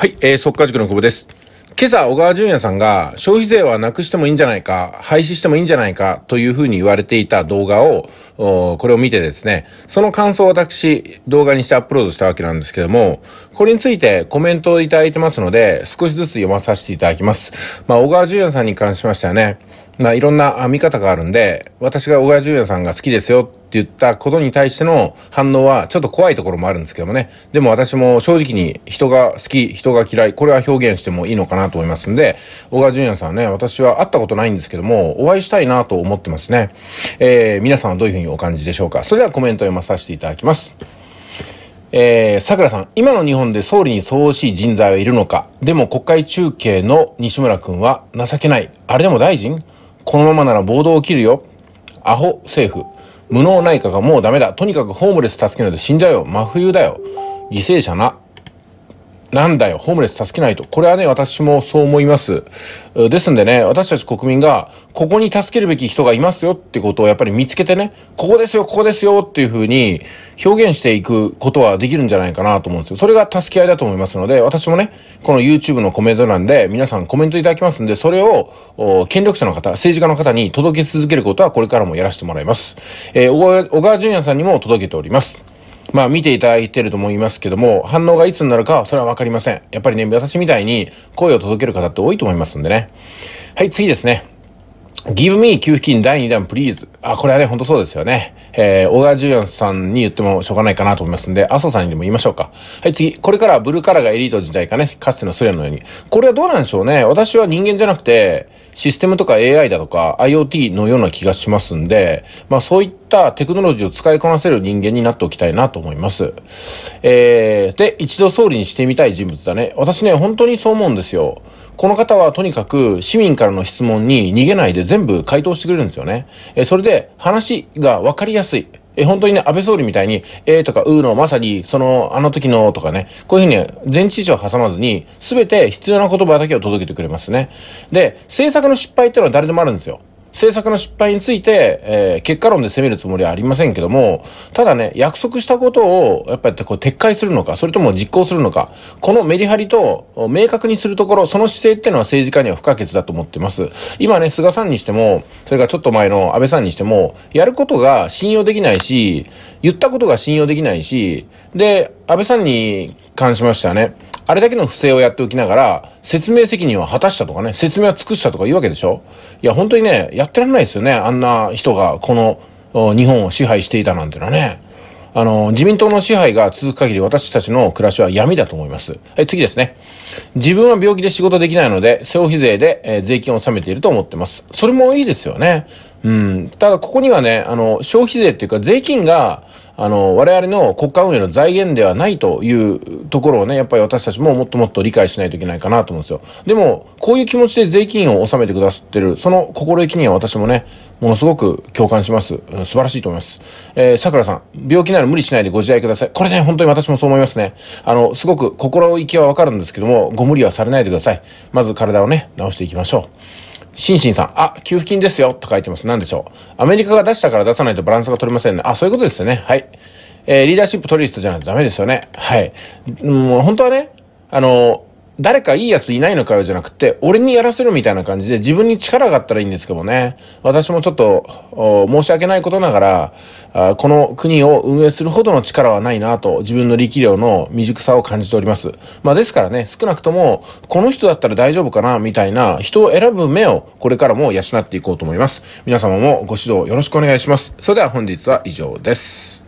はい、えー、速稼塾の久保です。今朝、小川淳也さんが、消費税はなくしてもいいんじゃないか、廃止してもいいんじゃないか、というふうに言われていた動画を、これを見てですね、その感想を私、動画にしてアップロードしたわけなんですけども、これについてコメントをいただいてますので、少しずつ読まさせていただきます。まあ、小川淳也さんに関しましてはね、まあ、いろんな見方があるんで、私が小川淳也さんが好きですよって言ったことに対しての反応はちょっと怖いところもあるんですけどもね。でも私も正直に人が好き、人が嫌い、これは表現してもいいのかなと思いますんで、小川淳也さんね、私は会ったことないんですけども、お会いしたいなと思ってますね。えー、皆さんはどういうふうにお感じでしょうか。それではコメント読まさせていただきます。えー、桜さん、今の日本で総理に相応しい人材はいるのか。でも国会中継の西村君は情けない。あれでも大臣このままなら暴動起きるよ。アホ政府。無能内科がもうダメだ。とにかくホームレス助けないと死んじゃうよ。真冬だよ。犠牲者な。なんだよ、ホームレス助けないと。これはね、私もそう思います。ですんでね、私たち国民が、ここに助けるべき人がいますよってことをやっぱり見つけてね、ここですよ、ここですよっていうふうに表現していくことはできるんじゃないかなと思うんですよ。それが助け合いだと思いますので、私もね、この YouTube のコメント欄で皆さんコメントいただきますんで、それを、権力者の方、政治家の方に届け続けることはこれからもやらせてもらいます。えー、小川淳也さんにも届けております。まあ見ていただいてると思いますけども、反応がいつになるかはそれはわかりません。やっぱりね、私みたいに声を届ける方って多いと思いますんでね。はい、次ですね。Give me 給付金第2弾 please。あ、これはね、ほんとそうですよね。えー、小川淳也さんに言ってもしょうがないかなと思いますんで、麻生さんにでも言いましょうか。はい、次。これからはブルーカラーがエリート時代かね、かつてのスレのように。これはどうなんでしょうね。私は人間じゃなくて、システムとか AI だとか IoT のような気がしますんで、まあそういったテクノロジーを使いこなせる人間になっておきたいなと思います。えー、で、一度総理にしてみたい人物だね。私ね、本当にそう思うんですよ。この方はとにかく市民からの質問に逃げないで全部回答してくれるんですよね。えそれで話がわかりやすい。えー、本当にね、安倍総理みたいに、えーとか、うーの、まさに、その、あの時のとかね、こういうふうに、ね、全知事を挟まずに、すべて必要な言葉だけを届けてくれますね。で、政策の失敗っていうのは誰でもあるんですよ。政策の失敗について、えー、結果論で責めるつもりはありませんけども、ただね、約束したことを、やっぱりこう撤回するのか、それとも実行するのか、このメリハリと明確にするところ、その姿勢っていうのは政治家には不可欠だと思ってます。今ね、菅さんにしても、それからちょっと前の安倍さんにしても、やることが信用できないし、言ったことが信用できないし、で、安倍さんに感しましたね。あれだけの不正をやっておきながら、説明責任は果たしたとかね、説明は尽くしたとか言うわけでしょいや、本当にね、やってらんないですよね。あんな人が、この、日本を支配していたなんてのはね。あの、自民党の支配が続く限り私たちの暮らしは闇だと思います。はい、次ですね。自分は病気で仕事できないので、消費税で、えー、税金を納めていると思ってます。それもいいですよね。うん。ただ、ここにはね、あの、消費税っていうか、税金が、あの、我々の国家運営の財源ではないというところをね、やっぱり私たちももっともっと理解しないといけないかなと思うんですよ。でも、こういう気持ちで税金を納めてくださってる、その心意気には私もね、ものすごく共感します。素晴らしいと思います。えー、桜さん、病気なら無理しないでご自愛ください。これね、本当に私もそう思いますね。あの、すごく心意気はわかるんですけども、ご無理はされないでください。まず体をね、治していきましょう。シンシンさん、あ、給付金ですよ、と書いてます。何でしょう。アメリカが出したから出さないとバランスが取れませんね。あ、そういうことですよね。はい。えー、リーダーシップ取る人じゃないとダメですよね。はい。もう本当はね、あの、誰かいいやついないのかよじゃなくて、俺にやらせるみたいな感じで、自分に力があったらいいんですけどね。私もちょっと、申し訳ないことながらあ、この国を運営するほどの力はないなと、自分の力量の未熟さを感じております。まあですからね、少なくとも、この人だったら大丈夫かな、みたいな、人を選ぶ目を、これからも養っていこうと思います。皆様もご指導よろしくお願いします。それでは本日は以上です。